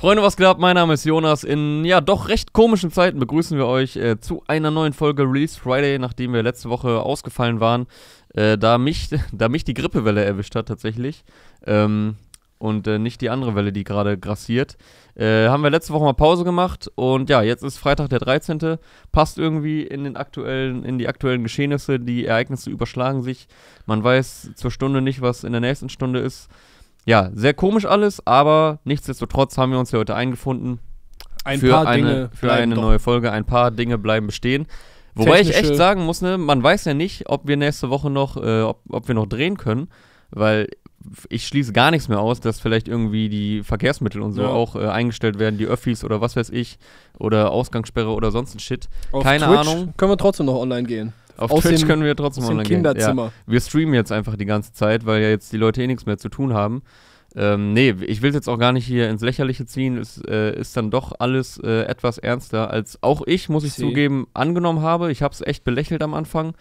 Freunde, was geht ab? Mein Name ist Jonas. In ja doch recht komischen Zeiten begrüßen wir euch äh, zu einer neuen Folge Release Friday, nachdem wir letzte Woche ausgefallen waren, äh, da, mich, da mich die Grippewelle erwischt hat tatsächlich. Ähm, und äh, nicht die andere Welle, die gerade grassiert. Äh, haben wir letzte Woche mal Pause gemacht und ja, jetzt ist Freitag der 13. Passt irgendwie in den aktuellen, in die aktuellen Geschehnisse. Die Ereignisse überschlagen sich. Man weiß zur Stunde nicht, was in der nächsten Stunde ist ja, sehr komisch alles, aber nichtsdestotrotz haben wir uns hier heute eingefunden. Ein für paar eine, Dinge für eine neue doch. Folge. Ein paar Dinge bleiben bestehen. Wobei ich echt sagen muss, ne, man weiß ja nicht, ob wir nächste Woche noch, äh, ob, ob wir noch drehen können, weil ich schließe gar nichts mehr aus, dass vielleicht irgendwie die Verkehrsmittel und so ja. auch äh, eingestellt werden, die Öffis oder was weiß ich, oder Ausgangssperre oder sonst ein Shit. Auf Keine Twitch Ahnung. Können wir trotzdem noch online gehen? Auf aus Twitch dem, können wir trotzdem online gehen. Ja. Wir streamen jetzt einfach die ganze Zeit, weil ja jetzt die Leute eh nichts mehr zu tun haben. Ähm, nee, ich will es jetzt auch gar nicht hier ins Lächerliche ziehen. Es äh, ist dann doch alles äh, etwas ernster, als auch ich, muss ich See. zugeben, angenommen habe. Ich habe es echt belächelt am Anfang.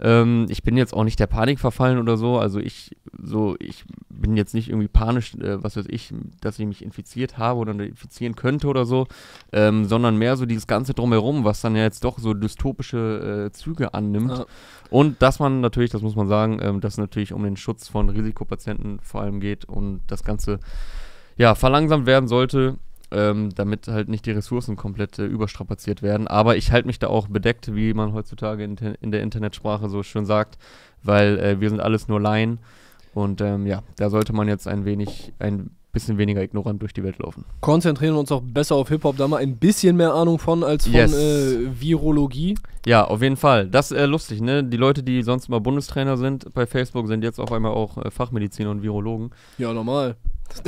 Ähm, ich bin jetzt auch nicht der Panik verfallen oder so. Also ich, so, ich bin jetzt nicht irgendwie panisch, äh, was weiß ich, dass ich mich infiziert habe oder infizieren könnte oder so, ähm, sondern mehr so dieses Ganze drumherum, was dann ja jetzt doch so dystopische äh, Züge annimmt. Ja. Und dass man natürlich, das muss man sagen, ähm, dass es natürlich um den Schutz von Risikopatienten vor allem geht und das Ganze ja verlangsamt werden sollte ähm, damit halt nicht die Ressourcen komplett äh, überstrapaziert werden. Aber ich halte mich da auch bedeckt, wie man heutzutage in, in der Internetsprache so schön sagt, weil äh, wir sind alles nur Laien. Und ähm, ja, da sollte man jetzt ein wenig, ein bisschen weniger ignorant durch die Welt laufen. Konzentrieren uns auch besser auf Hip-Hop, da mal ein bisschen mehr Ahnung von als von yes. äh, Virologie. Ja, auf jeden Fall. Das ist äh, lustig, ne? Die Leute, die sonst mal Bundestrainer sind bei Facebook, sind jetzt auf einmal auch äh, Fachmediziner und Virologen. Ja, normal.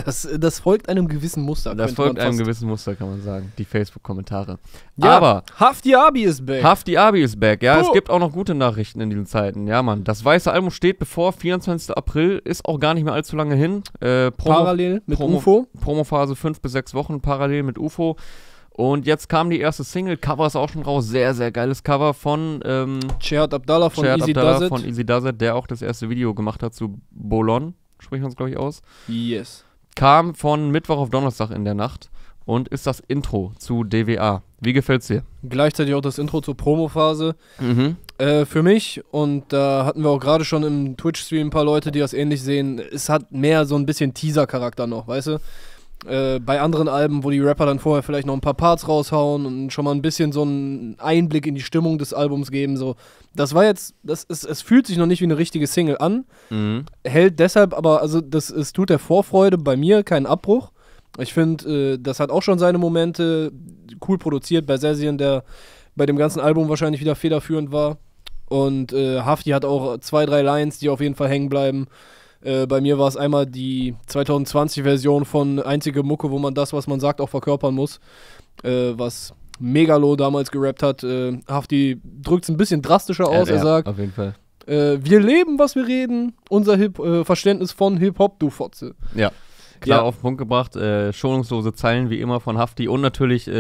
Das, das folgt einem gewissen Muster. Das folgt einem gewissen Muster, kann man sagen. Die Facebook-Kommentare. Ja, Aber. Hafti Abi ist back. Hafti Abi ist back, ja. Oh. Es gibt auch noch gute Nachrichten in diesen Zeiten. Ja, Mann. Das weiße Album steht bevor. 24. April ist auch gar nicht mehr allzu lange hin. Äh, Promo, parallel mit Promo, UFO. Promophase 5 bis 6 Wochen, parallel mit UFO. Und jetzt kam die erste Single, Cover ist auch schon raus, sehr, sehr geiles Cover von ähm, Chehad Abdallah von Chehad Easy Abdallah Does It. von Easy Does It, der auch das erste Video gemacht hat zu Bolon, sprechen wir uns, glaube ich, aus. Yes kam von Mittwoch auf Donnerstag in der Nacht und ist das Intro zu DWA. Wie gefällt's dir? Gleichzeitig auch das Intro zur Promophase. Mhm. Äh, für mich, und da äh, hatten wir auch gerade schon im Twitch-Stream ein paar Leute, die das ähnlich sehen, es hat mehr so ein bisschen Teaser-Charakter noch, weißt du? Äh, bei anderen Alben, wo die Rapper dann vorher vielleicht noch ein paar Parts raushauen und schon mal ein bisschen so einen Einblick in die Stimmung des Albums geben, so. Das war jetzt, das ist, es fühlt sich noch nicht wie eine richtige Single an, mhm. hält deshalb aber, also das, es tut der Vorfreude bei mir keinen Abbruch. Ich finde, äh, das hat auch schon seine Momente, cool produziert bei Session, der bei dem ganzen Album wahrscheinlich wieder federführend war. Und äh, Hafti hat auch zwei, drei Lines, die auf jeden Fall hängen bleiben. Äh, bei mir war es einmal die 2020-Version von Einzige Mucke, wo man das, was man sagt, auch verkörpern muss. Äh, was Megalo damals gerappt hat. Äh, Hafti drückt es ein bisschen drastischer aus. Ja, er sagt: Auf jeden Fall. Äh, wir leben, was wir reden. Unser Hip äh, Verständnis von Hip-Hop, du Fotze. Ja. Klar ja. auf den Punkt gebracht. schonungslose Zeilen wie immer von Hafti und natürlich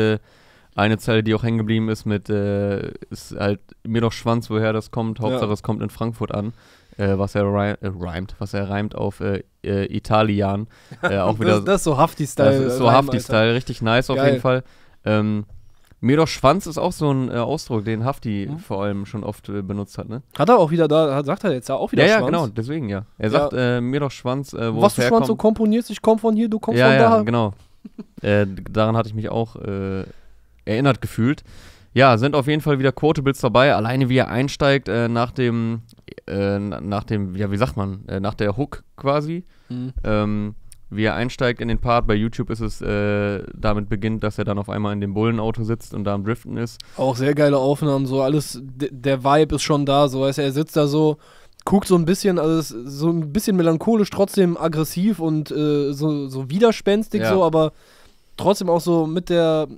eine Zeile, die auch hängen geblieben ist mit, äh, ist halt mir doch Schwanz, woher das kommt, Hauptsache ja. es kommt in Frankfurt an äh, was er rhy äh, was er reimt auf äh, äh Italian. Äh, auch wieder das, das ist so Hafti-Style. Das ist so Hafti-Style, richtig nice Geil. auf jeden Fall. Ähm, mir doch Schwanz ist auch so ein äh, Ausdruck, den Hafti mhm. vor allem schon oft benutzt hat, ne? Hat er auch wieder da, hat, sagt er jetzt ja auch wieder ja, Schwanz. Ja, genau, deswegen ja. Er ja. sagt mir doch Schwanz, wo Was du herkommt. Schwanz so komponierst, ich komm von hier, du kommst ja, von ja, da. Ja, genau. daran hatte ich mich auch erinnert gefühlt. Ja, sind auf jeden Fall wieder Quotables dabei. Alleine wie er einsteigt äh, nach dem, äh, nach dem, ja, wie sagt man, äh, nach der Hook quasi. Mhm. Ähm, wie er einsteigt in den Part. Bei YouTube ist es äh, damit beginnt, dass er dann auf einmal in dem Bullenauto sitzt und da am Driften ist. Auch sehr geile Aufnahmen, so alles, der Vibe ist schon da, so weißt er sitzt da so, guckt so ein bisschen, also so ein bisschen melancholisch, trotzdem aggressiv und äh, so, so widerspenstig, ja. so, aber trotzdem auch so mit der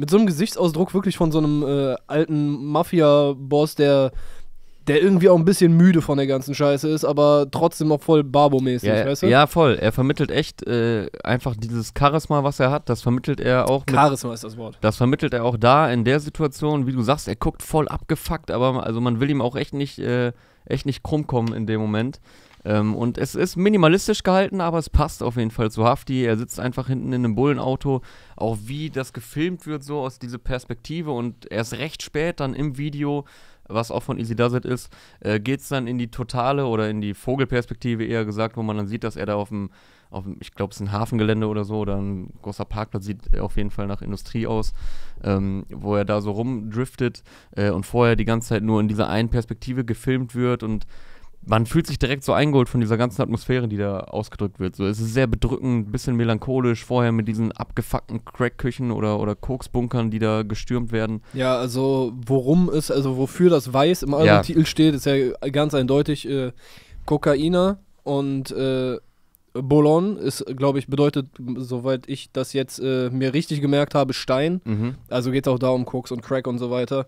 mit so einem Gesichtsausdruck wirklich von so einem äh, alten Mafia-Boss, der, der irgendwie auch ein bisschen müde von der ganzen Scheiße ist, aber trotzdem auch voll Barbo-mäßig, ja, weißt du? Ja, voll. Er vermittelt echt äh, einfach dieses Charisma, was er hat, das vermittelt er auch. Mit, Charisma ist das Wort. Das vermittelt er auch da in der Situation, wie du sagst, er guckt voll abgefuckt, aber also man will ihm auch echt nicht, äh, echt nicht krumm kommen in dem Moment. Ähm, und es ist minimalistisch gehalten, aber es passt auf jeden Fall zu Hafti. Er sitzt einfach hinten in einem Bullenauto. Auch wie das gefilmt wird, so aus dieser Perspektive und erst recht spät dann im Video, was auch von Easy Does It ist, äh, geht es dann in die totale oder in die Vogelperspektive eher gesagt, wo man dann sieht, dass er da auf dem, auf dem ich glaube, es ist ein Hafengelände oder so oder ein großer Parkplatz, sieht auf jeden Fall nach Industrie aus, ähm, wo er da so rumdriftet äh, und vorher die ganze Zeit nur in dieser einen Perspektive gefilmt wird und man fühlt sich direkt so eingeholt von dieser ganzen Atmosphäre, die da ausgedrückt wird. So, es ist sehr bedrückend, ein bisschen melancholisch, vorher mit diesen abgefuckten Crackküchen oder, oder Koksbunkern, die da gestürmt werden. Ja, also worum es, also wofür das Weiß im ja. Titel steht, ist ja ganz eindeutig äh, Kokainer und äh, Bolon ist, glaube ich, bedeutet, soweit ich das jetzt äh, mir richtig gemerkt habe, Stein. Mhm. Also geht es auch da um Koks und Crack und so weiter.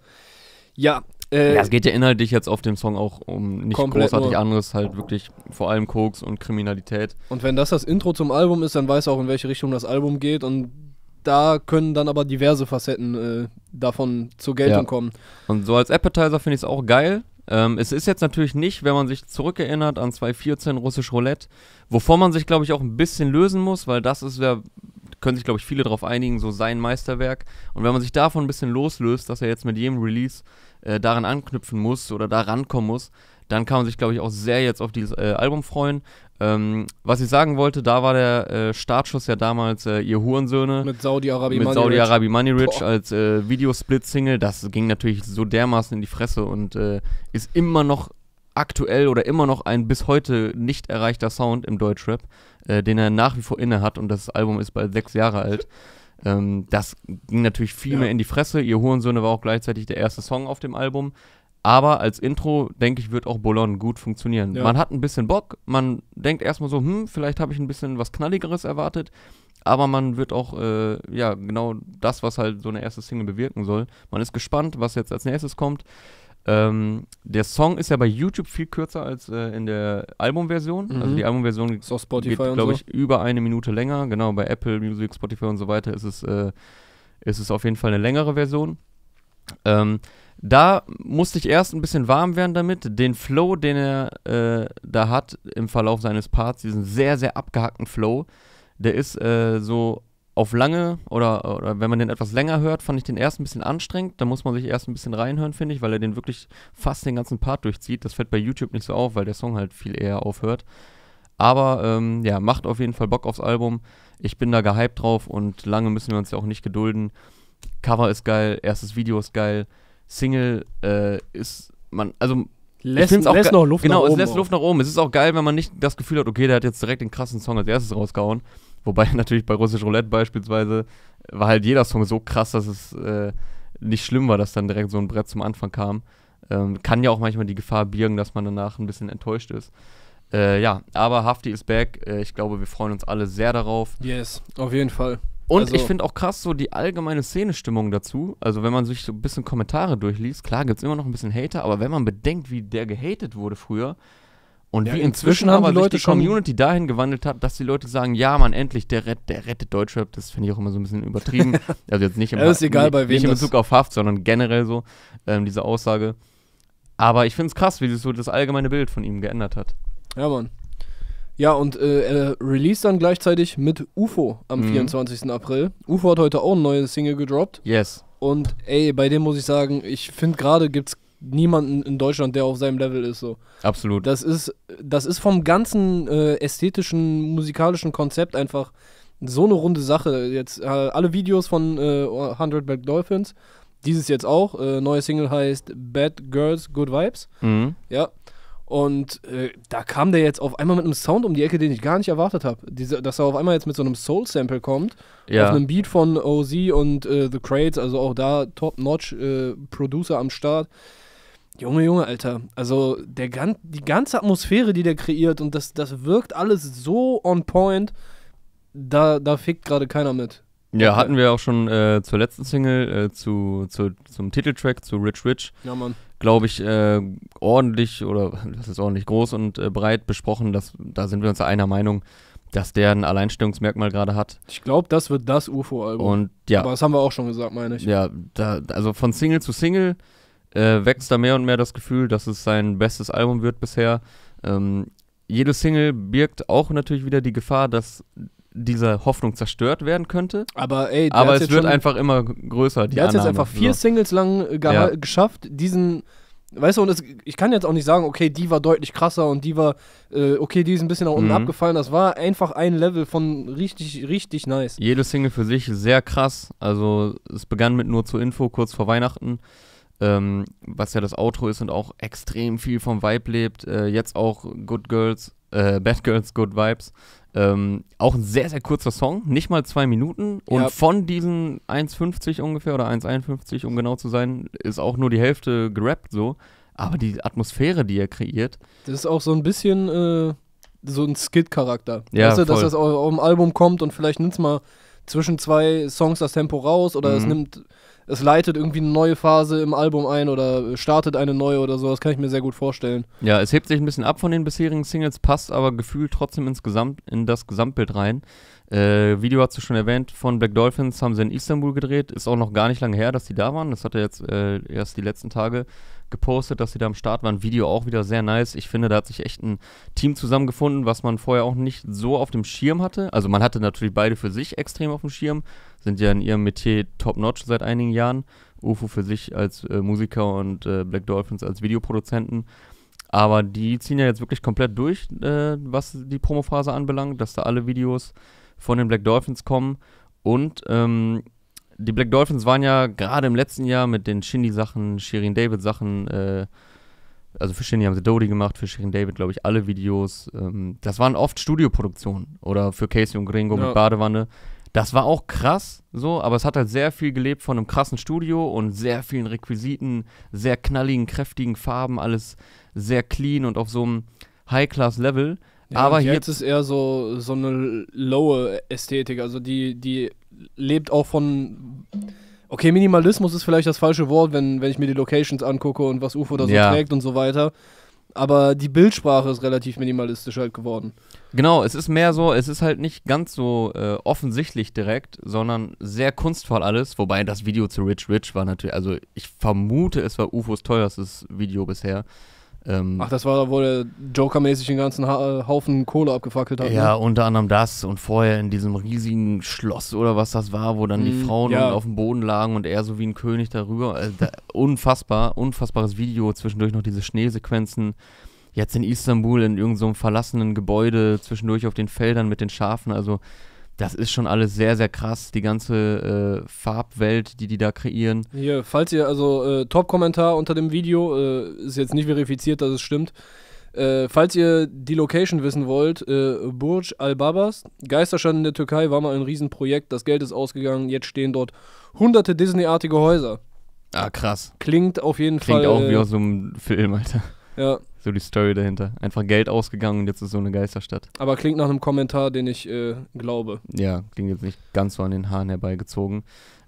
Ja, äh, ja, es geht ja inhaltlich jetzt auf dem Song auch um nicht großartig anderes, halt wirklich vor allem Koks und Kriminalität. Und wenn das das Intro zum Album ist, dann weiß er auch, in welche Richtung das Album geht und da können dann aber diverse Facetten äh, davon zur Geltung ja. kommen. Und so als Appetizer finde ich es auch geil, ähm, es ist jetzt natürlich nicht, wenn man sich zurückerinnert an 2014 russisch Roulette, wovon man sich, glaube ich, auch ein bisschen lösen muss, weil das ist ja, können sich, glaube ich, viele darauf einigen, so sein Meisterwerk. Und wenn man sich davon ein bisschen loslöst, dass er jetzt mit jedem Release äh, daran anknüpfen muss oder da rankommen muss, dann kann man sich, glaube ich, auch sehr jetzt auf dieses äh, Album freuen. Ähm, was ich sagen wollte, da war der äh, Startschuss ja damals äh, ihr Hurensöhne. Mit Saudi-Arabi Money, Saudi Rich. Money Rich als äh, Videosplit-Single. Das ging natürlich so dermaßen in die Fresse und äh, ist immer noch aktuell oder immer noch ein bis heute nicht erreichter Sound im Deutschrap, äh, den er nach wie vor inne hat und das Album ist bald sechs Jahre alt. Ähm, das ging natürlich viel ja. mehr in die Fresse. Ihr Hurensöhne war auch gleichzeitig der erste Song auf dem Album. Aber als Intro, denke ich, wird auch Bolon gut funktionieren. Ja. Man hat ein bisschen Bock, man denkt erstmal so, hm, vielleicht habe ich ein bisschen was Knalligeres erwartet, aber man wird auch, äh, ja, genau das, was halt so eine erste Single bewirken soll. Man ist gespannt, was jetzt als nächstes kommt. Ähm, der Song ist ja bei YouTube viel kürzer als äh, in der Albumversion. Mhm. Also die Albumversion ist auf Spotify geht, glaube ich, so. über eine Minute länger. Genau, bei Apple Music, Spotify und so weiter ist es, äh, ist es auf jeden Fall eine längere Version. Ähm, da musste ich erst ein bisschen warm werden damit. Den Flow, den er äh, da hat im Verlauf seines Parts, diesen sehr, sehr abgehackten Flow, der ist äh, so auf lange oder, oder, wenn man den etwas länger hört, fand ich den erst ein bisschen anstrengend. Da muss man sich erst ein bisschen reinhören, finde ich, weil er den wirklich fast den ganzen Part durchzieht. Das fällt bei YouTube nicht so auf, weil der Song halt viel eher aufhört. Aber ähm, ja, macht auf jeden Fall Bock aufs Album. Ich bin da gehypt drauf und lange müssen wir uns ja auch nicht gedulden. Cover ist geil, erstes Video ist geil. Single äh, ist man, also lässt, ich auch lässt noch Luft genau, nach oben. Genau, es lässt Luft nach oben. Es ist auch geil, wenn man nicht das Gefühl hat, okay, der hat jetzt direkt den krassen Song als erstes rausgehauen. Wobei natürlich bei Russisch Roulette beispielsweise war halt jeder Song so krass, dass es äh, nicht schlimm war, dass dann direkt so ein Brett zum Anfang kam. Ähm, kann ja auch manchmal die Gefahr birgen, dass man danach ein bisschen enttäuscht ist. Äh, ja, aber Hafti ist back. Äh, ich glaube, wir freuen uns alle sehr darauf. Yes, auf jeden Fall. Und also, ich finde auch krass so die allgemeine Szenestimmung dazu. Also wenn man sich so ein bisschen Kommentare durchliest, klar gibt es immer noch ein bisschen Hater, aber wenn man bedenkt, wie der gehatet wurde früher und ja, wie inzwischen, inzwischen aber die Leute sich die Community dahin gewandelt hat, dass die Leute sagen, ja man, endlich, der, Red, der rettet Deutschrap, das finde ich auch immer so ein bisschen übertrieben. also jetzt nicht im, ist egal, bei nicht in Bezug auf Haft, sondern generell so ähm, diese Aussage. Aber ich finde es krass, wie sich so das allgemeine Bild von ihm geändert hat. Ja, Mann. Ja, und äh, er release dann gleichzeitig mit UFO am mhm. 24. April. UFO hat heute auch eine neue Single gedroppt. Yes. Und ey, bei dem muss ich sagen, ich finde gerade gibt es niemanden in Deutschland, der auf seinem Level ist so. Absolut. Das ist das ist vom ganzen äh, ästhetischen musikalischen Konzept einfach so eine runde Sache. Jetzt äh, alle Videos von äh, 100 Black Dolphins, dieses jetzt auch. Äh, neue Single heißt Bad Girls Good Vibes. Mhm. Ja. Und äh, da kam der jetzt auf einmal mit einem Sound um die Ecke, den ich gar nicht erwartet habe. Dass er auf einmal jetzt mit so einem Soul-Sample kommt. Ja. Auf einem Beat von OZ und äh, The Crates, also auch da Top-Notch-Producer äh, am Start. Junge, Junge, Alter. Also der gan die ganze Atmosphäre, die der kreiert und das, das wirkt alles so on point, da, da fickt gerade keiner mit. Ja, hatten wir auch schon äh, zur letzten Single, äh, zu, zu, zum Titeltrack, zu Rich Rich. Ja, Mann. Glaube ich, äh, ordentlich oder das ist ordentlich groß und äh, breit besprochen. Dass, da sind wir uns einer Meinung, dass der ein Alleinstellungsmerkmal gerade hat. Ich glaube, das wird das UFO-Album. Und ja. Aber das haben wir auch schon gesagt, meine ich. Ja, da, also von Single zu Single Äh, wächst da mehr und mehr das Gefühl, dass es sein bestes Album wird bisher. Ähm, jede Single birgt auch natürlich wieder die Gefahr, dass dieser Hoffnung zerstört werden könnte. Aber, ey, aber es wird einfach immer größer. Die der hat jetzt einfach vier so. Singles lang äh, ja. geschafft, diesen. Weißt du, und es, ich kann jetzt auch nicht sagen, okay, die war deutlich krasser und die war, äh, okay, die ist ein bisschen nach unten mhm. abgefallen. Das war einfach ein Level von richtig, richtig nice. Jede Single für sich sehr krass. Also, es begann mit nur zur Info kurz vor Weihnachten, ähm, was ja das Outro ist und auch extrem viel vom Vibe lebt. Äh, jetzt auch Good Girls, äh, Bad Girls, Good Vibes ähm, auch ein sehr, sehr kurzer Song, nicht mal zwei Minuten. Und ja. von diesen 1,50 ungefähr oder 1,51, um genau zu sein, ist auch nur die Hälfte gerappt so. Aber die Atmosphäre, die er kreiert. Das ist auch so ein bisschen äh, so ein Skit-Charakter. Ja, weißt du, dass das auf, auf dem Album kommt und vielleicht nimmt es mal zwischen zwei Songs das Tempo raus oder mhm. es nimmt es leitet irgendwie eine neue Phase im Album ein oder startet eine neue oder so. Das kann ich mir sehr gut vorstellen. Ja, es hebt sich ein bisschen ab von den bisherigen Singles, passt aber gefühlt trotzdem insgesamt in das Gesamtbild rein. Äh, Video hast du schon erwähnt, von Black Dolphins haben sie in Istanbul gedreht. Ist auch noch gar nicht lange her, dass die da waren. Das hat er jetzt äh, erst die letzten Tage gepostet, dass sie da am Start waren. Video auch wieder sehr nice. Ich finde, da hat sich echt ein Team zusammengefunden, was man vorher auch nicht so auf dem Schirm hatte. Also man hatte natürlich beide für sich extrem auf dem Schirm, sind ja in ihrem Metier top-notch seit einigen Jahren. UFO für sich als äh, Musiker und äh, Black Dolphins als Videoproduzenten. Aber die ziehen ja jetzt wirklich komplett durch, äh, was die Promophase anbelangt, dass da alle Videos von den Black Dolphins kommen. Und ähm, die Black Dolphins waren ja gerade im letzten Jahr mit den Shindy-Sachen, Shirin David-Sachen, äh, also für Shindy haben sie Dodie gemacht, für Shirin David, glaube ich, alle Videos. Ähm, das waren oft Studioproduktionen oder für Casey und Gringo ja. mit Badewanne. Das war auch krass, so, aber es hat halt sehr viel gelebt von einem krassen Studio und sehr vielen Requisiten, sehr knalligen, kräftigen Farben, alles sehr clean und auf so einem High-Class-Level. Ja, aber jetzt hier ist eher so, so eine lowe Ästhetik, also die, die lebt auch von. Okay, Minimalismus ist vielleicht das falsche Wort, wenn, wenn ich mir die Locations angucke und was UFO da so ja. trägt und so weiter. Aber die Bildsprache ist relativ minimalistisch halt geworden. Genau, es ist mehr so, es ist halt nicht ganz so äh, offensichtlich direkt, sondern sehr kunstvoll alles. Wobei das Video zu Rich Rich war natürlich, also ich vermute, es war UFOs teuerstes Video bisher. Ähm, Ach, das war, da, wo der Joker-mäßig den ganzen ha äh, Haufen Kohle abgefackelt hat. Ja, ne? unter anderem das und vorher in diesem riesigen Schloss oder was das war, wo dann mm, die mhm, Frauen ja. auf dem Boden lagen und er so wie ein König darüber. Also, da, unfassbar, unfassbares Video, zwischendurch noch diese Schneesequenzen. Jetzt in Istanbul in irgendeinem so verlassenen Gebäude, zwischendurch auf den Feldern mit den Schafen, also das ist schon alles sehr, sehr krass, die ganze äh, Farbwelt, die die da kreieren. Hier, falls ihr, also äh, Top-Kommentar unter dem Video, äh, ist jetzt nicht verifiziert, dass es stimmt. Äh, falls ihr die Location wissen wollt, äh, Burj al-Babas, Geisterstand in der Türkei, war mal ein Riesenprojekt, das Geld ist ausgegangen, jetzt stehen dort hunderte Disney-artige Häuser. Ah, krass. Klingt auf jeden Klingt Fall. Klingt auch wie äh, aus so einem Film, Alter. Ja, so die Story dahinter. Einfach Geld ausgegangen und jetzt ist so eine Geisterstadt. Aber klingt nach einem Kommentar, den ich äh, glaube. Ja, klingt jetzt nicht ganz so an den Haaren herbeigezogen.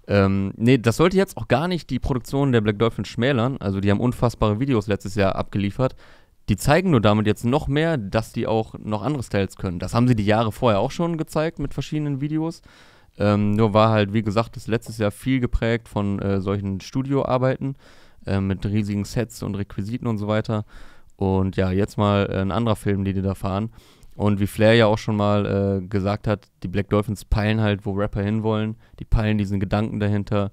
Ähm, nee, das sollte jetzt auch gar nicht die Produktion der Black Dolphin schmälern. Also die haben unfassbare Videos letztes Jahr abgeliefert. Die zeigen nur damit jetzt noch mehr, dass die auch noch andere Styles können. Das haben sie die Jahre vorher auch schon gezeigt mit verschiedenen Videos. Ähm, nur war halt, wie gesagt, das letztes Jahr viel geprägt von äh, solchen Studioarbeiten äh, mit riesigen Sets und Requisiten und so weiter. Und ja, jetzt mal äh, ein anderer Film, den die da fahren. Und wie Flair ja auch schon mal äh, gesagt hat, die Black Dolphins peilen halt, wo Rapper hinwollen. Die peilen diesen Gedanken dahinter.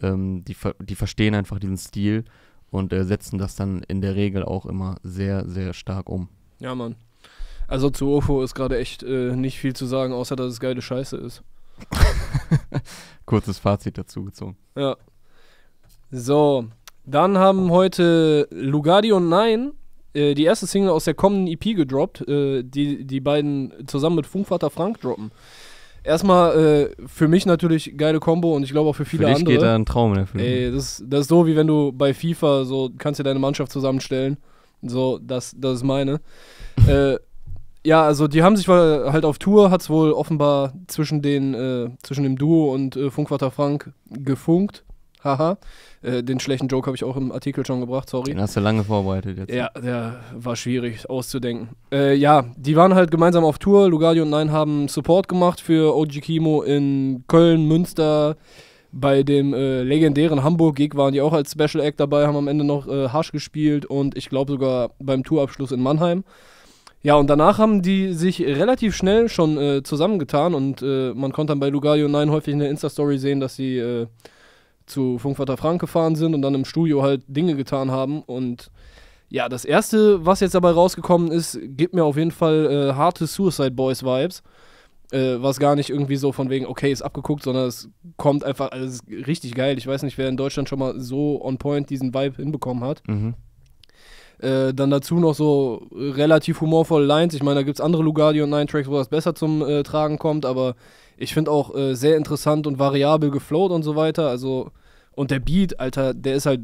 Ähm, die, die verstehen einfach diesen Stil und äh, setzen das dann in der Regel auch immer sehr, sehr stark um. Ja, Mann. Also zu Ofo ist gerade echt äh, nicht viel zu sagen, außer dass es geile Scheiße ist. Kurzes Fazit dazu gezogen. Ja. So, dann haben heute Lugardi und Nein äh, die erste Single aus der kommenden EP gedroppt, äh, die die beiden zusammen mit Funkvater Frank droppen. Erstmal äh, für mich natürlich geile Combo und ich glaube auch für viele für dich andere. geht da ein Traum in ne, Erfüllung. Ey, das, das ist so, wie wenn du bei FIFA so kannst du deine Mannschaft zusammenstellen. So, das, das ist meine. äh, ja, also die haben sich halt auf Tour, hat es wohl offenbar zwischen, den, äh, zwischen dem Duo und äh, Funkvater Frank gefunkt. Haha. Äh, den schlechten Joke habe ich auch im Artikel schon gebracht, sorry. Den hast du lange vorbereitet jetzt. Ja, der war schwierig auszudenken. Äh, ja, die waren halt gemeinsam auf Tour. Lugardio und Nein haben Support gemacht für OG Kimo in Köln, Münster. Bei dem äh, legendären Hamburg-Gig waren die auch als Special Act dabei, haben am Ende noch äh, Hasch gespielt und ich glaube sogar beim Tourabschluss in Mannheim. Ja, und danach haben die sich relativ schnell schon äh, zusammengetan und äh, man konnte dann bei Lugardio und Nein häufig in der Insta-Story sehen, dass sie zu Funkvater Frank gefahren sind und dann im Studio halt Dinge getan haben. Und ja, das erste, was jetzt dabei rausgekommen ist, gibt mir auf jeden Fall äh, harte Suicide Boys Vibes. Äh, was gar nicht irgendwie so von wegen, okay, ist abgeguckt, sondern es kommt einfach, also es ist richtig geil. Ich weiß nicht, wer in Deutschland schon mal so on point diesen Vibe hinbekommen hat. Mhm. Äh, dann dazu noch so relativ humorvolle Lines. Ich meine, da gibt es andere Lugardi und Nine Tracks, wo das besser zum äh, Tragen kommt, aber ich finde auch äh, sehr interessant und variabel geflowt und so weiter. Also und der Beat, Alter, der ist halt.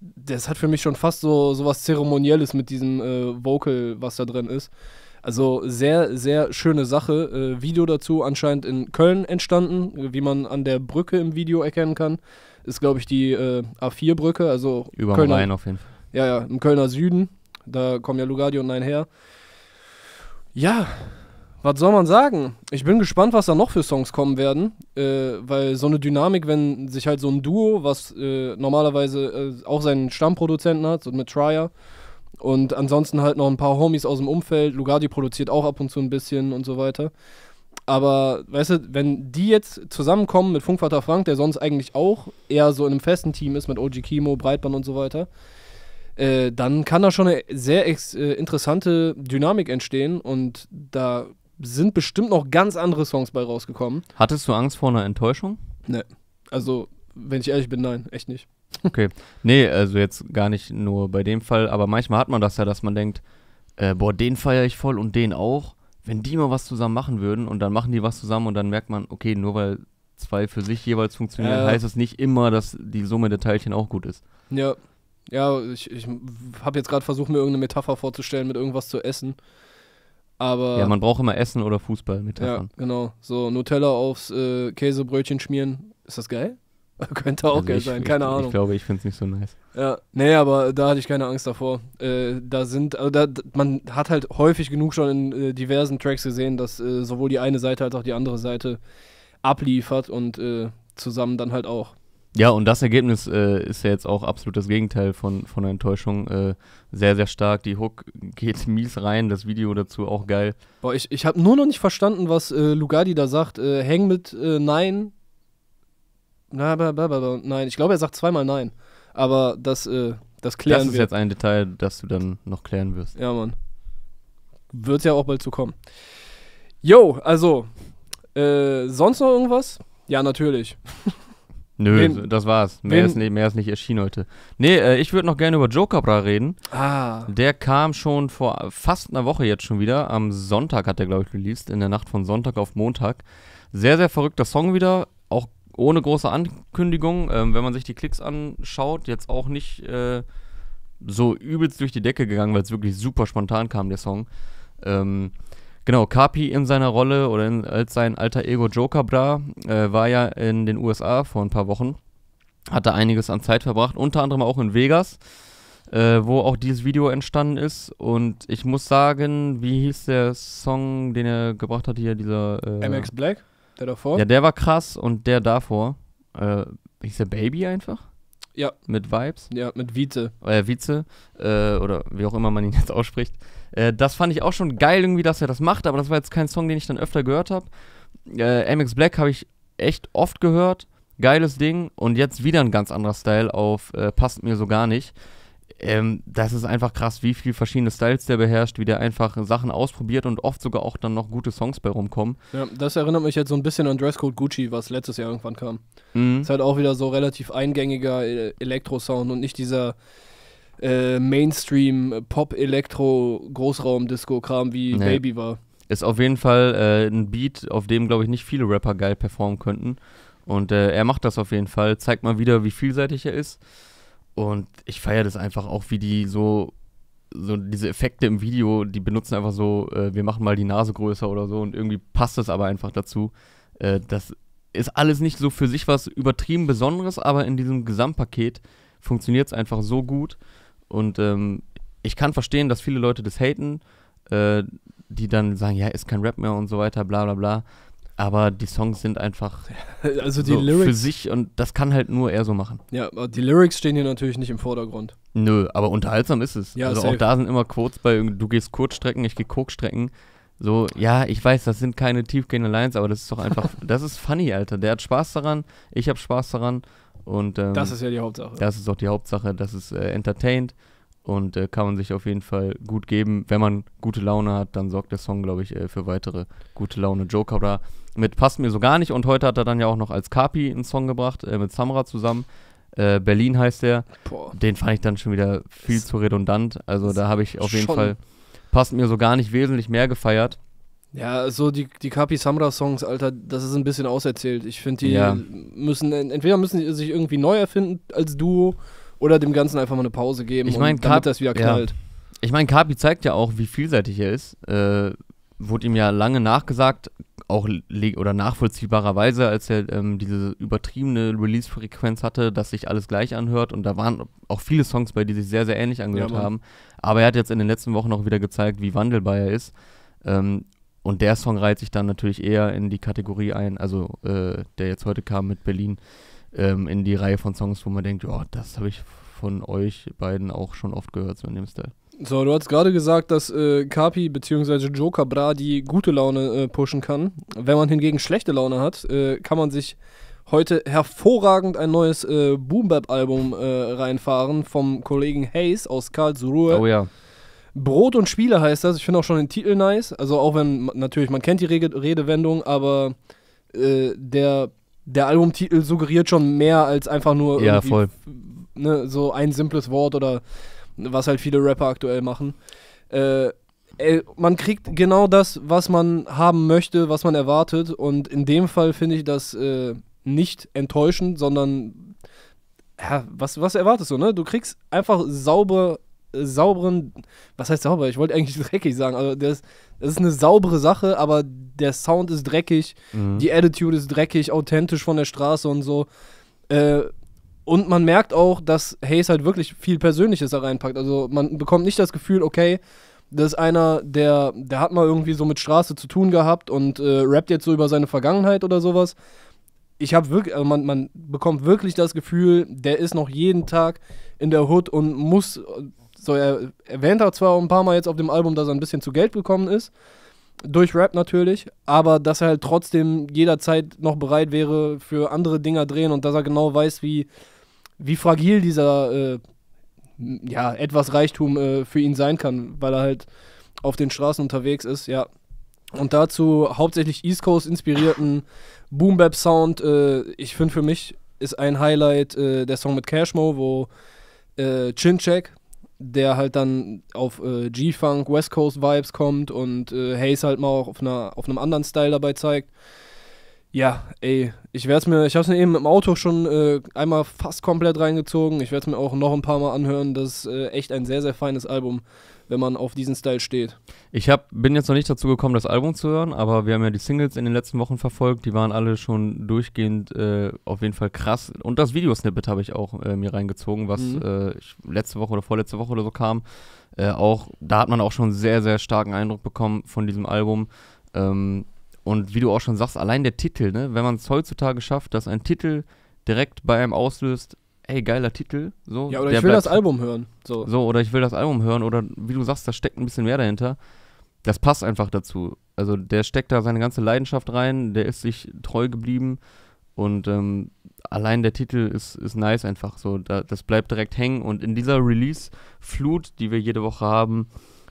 Das hat für mich schon fast so, so was Zeremonielles mit diesem äh, Vocal, was da drin ist. Also sehr, sehr schöne Sache. Äh, Video dazu anscheinend in Köln entstanden, wie man an der Brücke im Video erkennen kann. Ist, glaube ich, die äh, A4-Brücke, also. Über Kölner, Rhein auf jeden Fall. Ja, ja, im Kölner Süden. Da kommen ja Lugardi und Nein her. Ja, was soll man sagen? Ich bin gespannt, was da noch für Songs kommen werden, äh, weil so eine Dynamik, wenn sich halt so ein Duo, was äh, normalerweise äh, auch seinen Stammproduzenten hat, so mit Trier, und ansonsten halt noch ein paar Homies aus dem Umfeld, Lugardi produziert auch ab und zu ein bisschen und so weiter. Aber, weißt du, wenn die jetzt zusammenkommen mit Funkvater Frank, der sonst eigentlich auch eher so in einem festen Team ist mit OG Kimo, Breitband und so weiter, äh, dann kann da schon eine sehr äh, interessante Dynamik entstehen und da sind bestimmt noch ganz andere Songs bei rausgekommen. Hattest du Angst vor einer Enttäuschung? Nee. Also, wenn ich ehrlich bin, nein, echt nicht. Okay. Nee, also jetzt gar nicht nur bei dem Fall, aber manchmal hat man das ja, dass man denkt, äh, boah, den feiere ich voll und den auch. Wenn die mal was zusammen machen würden und dann machen die was zusammen und dann merkt man, okay, nur weil zwei für sich jeweils funktionieren, äh, heißt es nicht immer, dass die Summe der Teilchen auch gut ist. Ja. Ja, ich, ich habe jetzt gerade versucht, mir irgendeine Metapher vorzustellen mit irgendwas zu essen. Aber ja, man braucht immer Essen oder Fußball mit Ja, genau. So Nutella aufs äh, Käsebrötchen schmieren. Ist das geil? Könnte auch also geil ich, sein, keine ich, Ahnung. Ich glaube, ich finde es nicht so nice. Ja, nee, aber da hatte ich keine Angst davor. Äh, da sind, also da, man hat halt häufig genug schon in äh, diversen Tracks gesehen, dass äh, sowohl die eine Seite als auch die andere Seite abliefert und äh, zusammen dann halt auch. Ja, und das Ergebnis äh, ist ja jetzt auch absolut das Gegenteil von, von der Enttäuschung. Äh, sehr, sehr stark. Die Hook geht mies rein. Das Video dazu auch geil. Boah, ich, ich habe nur noch nicht verstanden, was äh, Lugardi da sagt. Äh, häng mit äh, Nein. Na, blablabla. Nein, ich glaube, er sagt zweimal Nein. Aber das, äh, das klären wir. Das ist wir. jetzt ein Detail, das du dann noch klären wirst. Ja, Mann. Wird ja auch bald zu kommen. Jo, also, sonst noch irgendwas? Ja, natürlich. Nö, wen, das war's. Mehr wen, ist, nicht, mehr ist nicht erschienen heute. Nee, äh, ich würde noch gerne über Joe Cabra reden. Ah. Der kam schon vor fast einer Woche jetzt schon wieder. Am Sonntag hat er, glaube ich, released. In der Nacht von Sonntag auf Montag. Sehr, sehr verrückter Song wieder. Auch ohne große Ankündigung. Ähm, wenn man sich die Klicks anschaut, jetzt auch nicht äh, so übelst durch die Decke gegangen, weil es wirklich super spontan kam, der Song. Ähm, Genau, Carpi in seiner Rolle oder in, als sein alter Ego Joker Bra äh, war ja in den USA vor ein paar Wochen. Hat da einiges an Zeit verbracht, unter anderem auch in Vegas, äh, wo auch dieses Video entstanden ist. Und ich muss sagen, wie hieß der Song, den er gebracht hat hier, dieser. Äh, MX Black? Der davor? Ja, der war krass und der davor. Äh, hieß der Baby einfach? Ja. Mit Vibes. Ja, mit Vize. Äh, Vize. Äh, oder wie auch immer man ihn jetzt ausspricht. Äh, das fand ich auch schon geil irgendwie, dass er das macht, aber das war jetzt kein Song, den ich dann öfter gehört habe. Äh, MX Black habe ich echt oft gehört. Geiles Ding. Und jetzt wieder ein ganz anderer Style auf äh, Passt mir so gar nicht ähm, das ist einfach krass, wie viel verschiedene Styles der beherrscht, wie der einfach Sachen ausprobiert und oft sogar auch dann noch gute Songs bei rumkommen. Ja, das erinnert mich jetzt so ein bisschen an Dresscode Gucci, was letztes Jahr irgendwann kam. Mhm. Ist halt auch wieder so relativ eingängiger äh, Elektro-Sound und nicht dieser äh, Mainstream-Pop-Elektro-Großraum-Disco-Kram äh, wie nee. Baby war. Ist auf jeden Fall äh, ein Beat, auf dem, glaube ich, nicht viele Rapper geil performen könnten. Und äh, er macht das auf jeden Fall, zeigt mal wieder, wie vielseitig er ist. Und ich feiere das einfach auch, wie die so, so diese Effekte im Video, die benutzen einfach so, äh, wir machen mal die Nase größer oder so und irgendwie passt das aber einfach dazu. Äh, das ist alles nicht so für sich was übertrieben Besonderes, aber in diesem Gesamtpaket funktioniert es einfach so gut. Und ähm, ich kann verstehen, dass viele Leute das haten, äh, die dann sagen, ja, ist kein Rap mehr und so weiter, bla bla bla aber die Songs sind einfach also die so Lyrics, für sich und das kann halt nur er so machen. Ja, die Lyrics stehen hier natürlich nicht im Vordergrund. Nö, aber unterhaltsam ist es. Ja, also safe. auch da sind immer Quotes bei, du gehst Kurzstrecken, ich gehe Kokstrecken. So, ja, ich weiß, das sind keine tiefgehenden Lines, aber das ist doch einfach, das ist funny, Alter. Der hat Spaß daran, ich habe Spaß daran und ähm, Das ist ja die Hauptsache. Das ist auch die Hauptsache, das ist äh, entertained und äh, kann man sich auf jeden Fall gut geben. Wenn man gute Laune hat, dann sorgt der Song, glaube ich, äh, für weitere gute Laune. Joker oder mit passt mir so gar nicht und heute hat er dann ja auch noch als Kapi einen Song gebracht äh, mit Samra zusammen. Äh, Berlin heißt der. Boah. Den fand ich dann schon wieder viel ist, zu redundant. Also da habe ich auf jeden Fall passt mir so gar nicht wesentlich mehr gefeiert. Ja, so die, die Kapi Samra-Songs, Alter, das ist ein bisschen auserzählt. Ich finde, die ja. müssen, entweder müssen sie sich irgendwie neu erfinden als Duo oder dem Ganzen einfach mal eine Pause geben, ich mein, damit das wieder knallt. Ja. Ich meine, Kapi zeigt ja auch, wie vielseitig er ist. Äh, wurde ihm ja lange nachgesagt, auch oder nachvollziehbarerweise, als er ähm, diese übertriebene Release-Frequenz hatte, dass sich alles gleich anhört. Und da waren auch viele Songs bei, die sich sehr, sehr ähnlich angehört ja, haben. Aber er hat jetzt in den letzten Wochen auch wieder gezeigt, wie wandelbar er ist. Ähm, und der Song reiht sich dann natürlich eher in die Kategorie ein, also äh, der jetzt heute kam mit Berlin ähm, in die Reihe von Songs, wo man denkt, ja, oh, das habe ich von euch beiden auch schon oft gehört, so in dem Style. So, du hast gerade gesagt, dass äh, Kapi bzw. Joker Bra die gute Laune äh, pushen kann. Wenn man hingegen schlechte Laune hat, äh, kann man sich heute hervorragend ein neues äh, Boom Bap Album äh, reinfahren vom Kollegen Hayes aus Karlsruhe. Oh ja. Brot und Spiele heißt das. Ich finde auch schon den Titel nice. Also auch wenn natürlich man kennt die Rede Redewendung, aber äh, der der Albumtitel suggeriert schon mehr als einfach nur ja, voll. Ne, so ein simples Wort oder was halt viele Rapper aktuell machen. Äh, ey, man kriegt genau das, was man haben möchte, was man erwartet. Und in dem Fall finde ich das äh, nicht enttäuschend, sondern ja, was, was erwartest du, ne? Du kriegst einfach sauber sauberen, was heißt sauber? Ich wollte eigentlich dreckig sagen. Also das, das ist eine saubere Sache, aber der Sound ist dreckig, mhm. die Attitude ist dreckig, authentisch von der Straße und so. Äh, und man merkt auch, dass Hayes halt wirklich viel Persönliches da reinpackt. Also man bekommt nicht das Gefühl, okay, das ist einer, der, der hat mal irgendwie so mit Straße zu tun gehabt und äh, rappt jetzt so über seine Vergangenheit oder sowas. Ich habe wirklich, also man, man bekommt wirklich das Gefühl, der ist noch jeden Tag in der Hood und muss so, er erwähnt auch zwar ein paar Mal jetzt auf dem Album, dass er ein bisschen zu Geld gekommen ist, durch Rap natürlich, aber dass er halt trotzdem jederzeit noch bereit wäre für andere Dinger drehen und dass er genau weiß, wie, wie fragil dieser äh, ja, etwas Reichtum äh, für ihn sein kann, weil er halt auf den Straßen unterwegs ist, ja. Und dazu hauptsächlich East Coast inspirierten Boom Bap Sound. Äh, ich finde für mich ist ein Highlight äh, der Song mit Cashmo, wo äh, Chincheck, der halt dann auf äh, G-Funk, West Coast Vibes kommt und äh, Hayes halt mal auch auf, einer, auf einem anderen Style dabei zeigt. Ja, ey, ich werde es mir, ich habe es mir eben im Auto schon äh, einmal fast komplett reingezogen. Ich werde es mir auch noch ein paar Mal anhören. Das ist äh, echt ein sehr, sehr feines Album wenn man auf diesen Style steht. Ich hab, bin jetzt noch nicht dazu gekommen, das Album zu hören, aber wir haben ja die Singles in den letzten Wochen verfolgt. Die waren alle schon durchgehend äh, auf jeden Fall krass. Und das Videosnippet habe ich auch äh, mir reingezogen, was mhm. äh, letzte Woche oder vorletzte Woche oder so kam. Äh, auch da hat man auch schon sehr, sehr starken Eindruck bekommen von diesem Album. Ähm, und wie du auch schon sagst, allein der Titel, ne? wenn man es heutzutage schafft, dass ein Titel direkt bei einem auslöst, ey, geiler Titel. So, ja, oder ich will das Album hören. So. so, oder ich will das Album hören. Oder wie du sagst, da steckt ein bisschen mehr dahinter. Das passt einfach dazu. Also der steckt da seine ganze Leidenschaft rein, der ist sich treu geblieben. Und ähm, allein der Titel ist, ist nice einfach so. Da, das bleibt direkt hängen. Und in dieser Release-Flut, die wir jede Woche haben,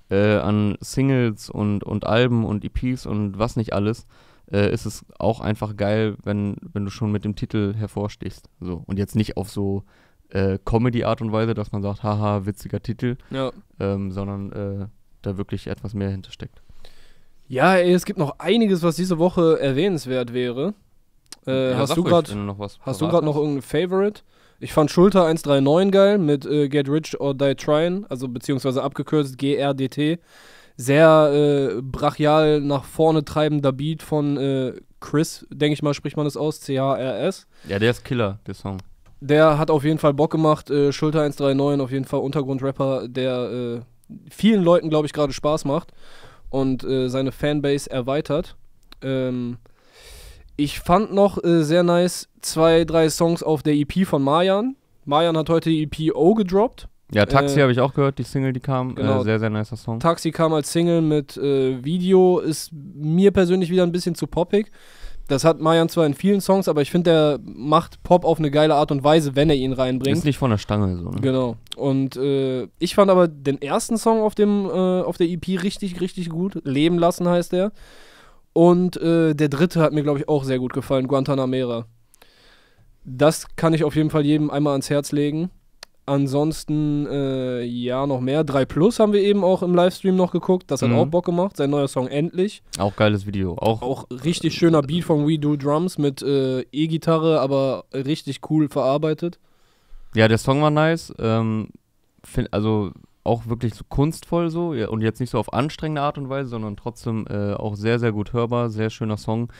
äh, an Singles und, und Alben und EPs und was nicht alles, äh, ist es auch einfach geil, wenn, wenn du schon mit dem Titel hervorstichst. So. Und jetzt nicht auf so äh, Comedy-Art und Weise, dass man sagt, haha, witziger Titel, ja. ähm, sondern äh, da wirklich etwas mehr hintersteckt. Ja, ey, es gibt noch einiges, was diese Woche erwähnenswert wäre. Äh, ja, hast du gerade noch was? Hast du gerade noch irgendein Favorite? Ich fand Schulter 139 geil mit äh, Get Rich or Die Tryin, also beziehungsweise abgekürzt GRDT sehr äh, brachial nach vorne treibender Beat von äh, Chris, denke ich mal, spricht man das aus, C-H-R-S. Ja, der ist Killer, der Song. Der hat auf jeden Fall Bock gemacht, äh, Schulter 139, auf jeden Fall Untergrundrapper, der äh, vielen Leuten, glaube ich, gerade Spaß macht und äh, seine Fanbase erweitert. Ähm, ich fand noch äh, sehr nice zwei, drei Songs auf der EP von Marjan. Marjan hat heute die EP O gedroppt. Ja, äh, Taxi äh, habe ich auch gehört, die Single, die kam. Äh, genau, äh, sehr, sehr nice Song. Taxi kam als Single mit äh, Video, ist mir persönlich wieder ein bisschen zu poppig. Das hat Mayan zwar in vielen Songs, aber ich finde, der macht Pop auf eine geile Art und Weise, wenn er ihn reinbringt. Ist nicht von der Stange so. Ne? Genau. Und äh, ich fand aber den ersten Song auf, dem, auf der EP richtig, richtig gut. Leben lassen heißt der. Und der dritte hat mir, glaube ich, auch sehr gut gefallen, Guantanamera. Das kann ich auf jeden Fall jedem einmal ans Herz legen. Ansonsten, äh, ja, noch mehr. 3 Plus haben wir eben auch im Livestream noch geguckt. Das hat mhm. auch Bock gemacht. Sein neuer Song Endlich. Auch geiles Video. Auch, auch richtig äh, schöner Beat von We Do Drums mit äh, E-Gitarre, aber richtig cool verarbeitet. Ja, der Song war nice. Ähm, find, also auch wirklich so kunstvoll so ja, und jetzt nicht so auf anstrengende Art und Weise, sondern trotzdem äh, auch sehr, sehr gut hörbar. Sehr schöner Song.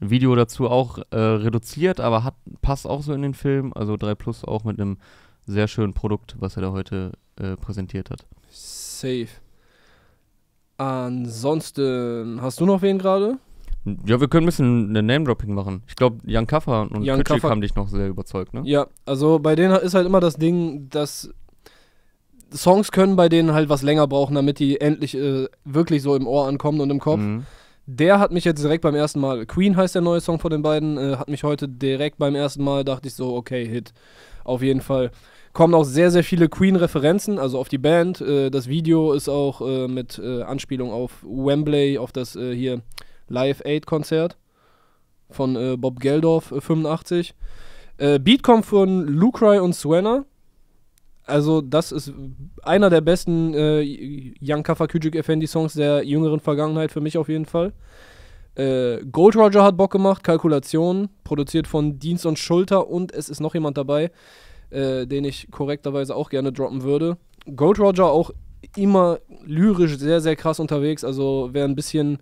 Video dazu auch äh, reduziert, aber hat, passt auch so in den Film. Also 3 Plus auch mit einem sehr schönen Produkt, was er da heute äh, präsentiert hat. Safe. Ansonsten, hast du noch wen gerade? Ja, wir können ein bisschen ein ne Name-Dropping machen. Ich glaube, Jan Kaffer und Jan Kitschik haben dich noch sehr überzeugt, ne? Ja, also bei denen ist halt immer das Ding, dass Songs können bei denen halt was länger brauchen, damit die endlich äh, wirklich so im Ohr ankommen und im Kopf. Mhm. Der hat mich jetzt direkt beim ersten Mal, Queen heißt der neue Song von den beiden, äh, hat mich heute direkt beim ersten Mal, dachte ich so, okay, Hit. Auf jeden Fall kommen auch sehr, sehr viele Queen-Referenzen, also auf die Band. Äh, das Video ist auch äh, mit äh, Anspielung auf Wembley, auf das äh, hier Live Aid Konzert von äh, Bob Geldof 85. Äh, Beat kommt von Lucry und Suena. Also das ist einer der besten äh, Young Kaffa Kujuk Effendi Songs der jüngeren Vergangenheit für mich auf jeden Fall. Gold Roger hat Bock gemacht, Kalkulation, produziert von Dienst und Schulter und es ist noch jemand dabei äh, den ich korrekterweise auch gerne droppen würde. Gold Roger auch immer lyrisch sehr, sehr krass unterwegs. Also wer ein bisschen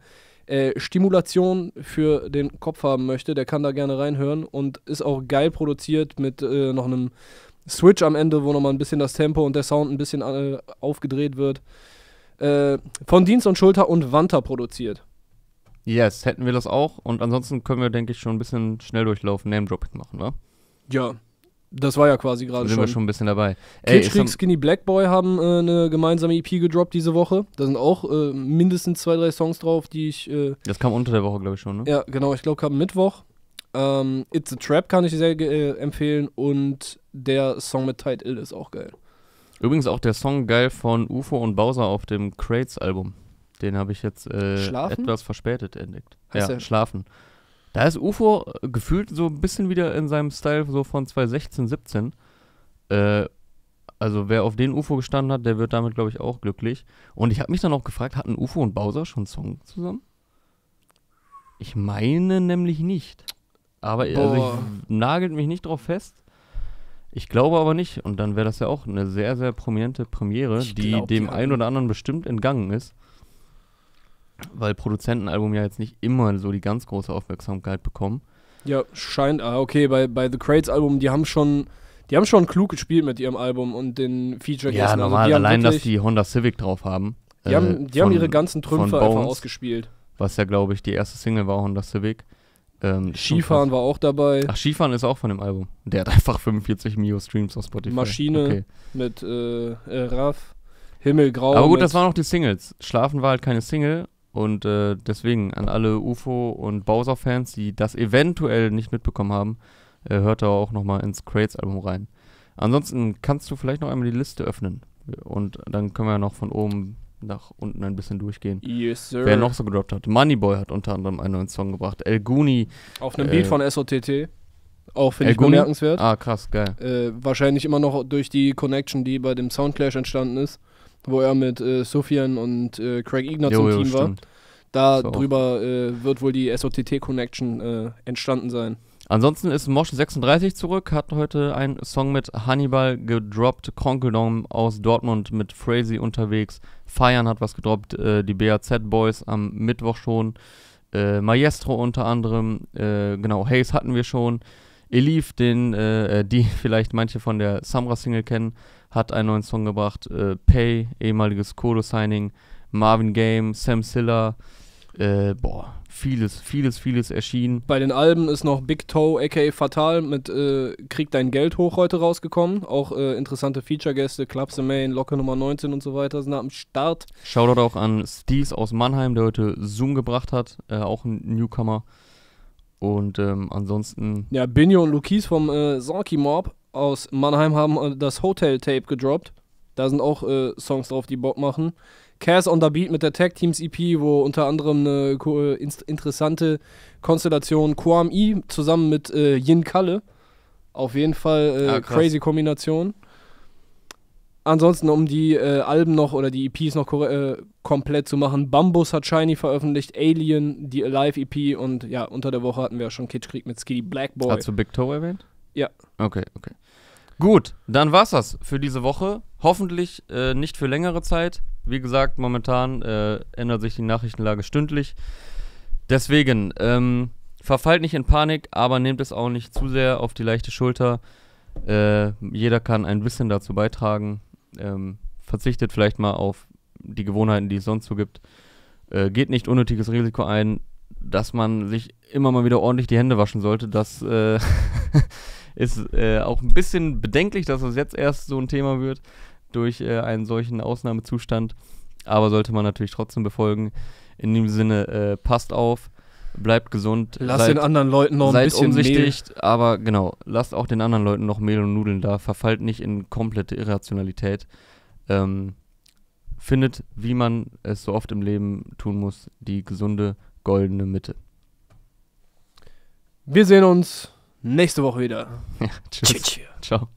äh, Stimulation für den Kopf haben möchte, der kann da gerne reinhören und ist auch geil produziert mit äh, noch einem Switch am Ende, wo nochmal ein bisschen das Tempo und der Sound ein bisschen äh, aufgedreht wird. Äh, von Dienst und Schulter und Wanta produziert. Yes, hätten wir das auch. Und ansonsten können wir, denke ich, schon ein bisschen schnell durchlaufen, Name-Dropping machen, ne? Ja, das war ja quasi gerade schon. Sind wir schon ein bisschen dabei. Kitschkrieg, Skinny Black Boy haben äh, eine gemeinsame EP gedroppt diese Woche. Da sind auch äh, mindestens zwei, drei Songs drauf, die ich. Äh, das kam unter der Woche, glaube ich, schon, ne? Ja, genau. Ich glaube, kam Mittwoch. Ähm, It's a Trap kann ich sehr äh, empfehlen und der Song mit Tight Ill ist auch geil. Übrigens auch der Song geil von UFO und Bowser auf dem Crates-Album. Den habe ich jetzt äh, etwas verspätet entdeckt. Heißt ja, Schlafen. Da ist UFO äh, gefühlt so ein bisschen wieder in seinem Style so von 2016, 17. Äh, also wer auf den UFO gestanden hat, der wird damit, glaube ich, auch glücklich. Und ich habe mich dann auch gefragt, hatten UFO und Bowser schon einen Song zusammen? Ich meine nämlich nicht. Aber also ich, nagelt mich nicht drauf fest. Ich glaube aber nicht. Und dann wäre das ja auch eine sehr, sehr prominente Premiere, ich die glaub, dem einen oder anderen bestimmt entgangen ist weil Produzentenalbum ja jetzt nicht immer so die ganz große Aufmerksamkeit bekommen. Ja, scheint. Ah, okay, bei, bei The Crates Album, die haben schon, die haben schon klug gespielt mit ihrem Album und den Feature Ja, also normal, also allein, wirklich, dass die Honda Civic drauf haben. Die, äh, haben, die von, haben ihre ganzen Trümpfe Bones, einfach ausgespielt. Was ja, glaube ich, die erste Single war, Honda Civic. Ähm, Skifahren war auch dabei. Ach, Skifahren ist auch von dem Album. Der hat einfach 45 Mio Streams auf Spotify. Maschine okay. mit äh, äh Raff, Himmelgrau. Aber gut, das waren auch die Singles. Schlafen war halt keine Single und äh, deswegen an alle UFO und Bowser-Fans, die das eventuell nicht mitbekommen haben, äh, hört da auch nochmal ins Crates-Album rein. Ansonsten kannst du vielleicht noch einmal die Liste öffnen. Und dann können wir noch von oben nach unten ein bisschen durchgehen. Yes, sir. Wer noch so gedroppt hat. Moneyboy hat unter anderem einen neuen Song gebracht. El Guni. Auf einem äh, Beat von SOTT. Auch finde ich bemerkenswert. Ah, krass, geil. Äh, wahrscheinlich immer noch durch die Connection, die bei dem Soundclash entstanden ist wo er mit äh, Sofian und äh, Craig Ignatz jo, Team jo, war. Da drüber äh, wird wohl die SOTT-Connection äh, entstanden sein. Ansonsten ist Motion 36 zurück, hat heute einen Song mit Hannibal gedroppt, Conkeldom aus Dortmund mit Frazy unterwegs, Feiern hat was gedroppt, äh, die BAZ Boys am Mittwoch schon, äh, Maestro unter anderem, genau, Hayes hatten wir schon, Elif, den die vielleicht manche von der Samra-Single kennen, hat einen neuen Song gebracht. Äh, Pay, ehemaliges Kodo-Signing, Marvin Game, Sam Silla. Äh, boah, vieles, vieles, vieles erschienen. Bei den Alben ist noch Big Toe, aka Fatal, mit äh, Krieg dein Geld hoch heute rausgekommen. Auch äh, interessante Feature-Gäste, Clubs in Main, Locker Nummer 19 und so weiter sind am Start. Shoutout auch an Steves aus Mannheim, der heute Zoom gebracht hat. Äh, auch ein Newcomer. Und ähm, ansonsten. Ja, Binjo und Lukis vom äh, Zonky Mob aus Mannheim haben äh, das Hotel-Tape gedroppt. Da sind auch äh, Songs drauf, die Bock machen. Cass on the Beat mit der Tag Teams EP, wo unter anderem eine äh, interessante Konstellation Kwame e zusammen mit äh, Yin Kalle. Auf jeden Fall ja, äh, ah, crazy Kombination. Ansonsten, um die Alben noch oder die EPs noch komplett zu machen, Bambus hat Shiny veröffentlicht, Alien, die Alive EP und ja, unter der Woche hatten wir ja schon Kitschkrieg mit Skiddy Blackboy. Hast du Big Toe erwähnt? Ja. Okay, okay. Gut, dann war's das für diese Woche. Hoffentlich äh, nicht für längere Zeit. Wie gesagt, momentan äh, ändert sich die Nachrichtenlage stündlich. Deswegen, ähm, verfallt nicht in Panik, aber nehmt es auch nicht zu sehr auf die leichte Schulter. Äh, jeder kann ein bisschen dazu beitragen. Ähm, verzichtet vielleicht mal auf die Gewohnheiten, die es sonst so gibt. Äh, geht nicht unnötiges Risiko ein, dass man sich immer mal wieder ordentlich die Hände waschen sollte. Das äh Ist äh, auch ein bisschen bedenklich, dass es jetzt erst so ein Thema wird durch äh, einen solchen Ausnahmezustand. Aber sollte man natürlich trotzdem befolgen. In dem Sinne, äh, passt auf, bleibt gesund. Lasst den anderen Leuten noch ein bisschen umsichtig, Mehl. aber genau, lasst auch den anderen Leuten noch Mehl und Nudeln da. Verfallt nicht in komplette Irrationalität. Ähm, findet, wie man es so oft im Leben tun muss, die gesunde, goldene Mitte. Wir sehen uns nächste Woche wieder. Ja, tschüss. Tschüss. Ciao.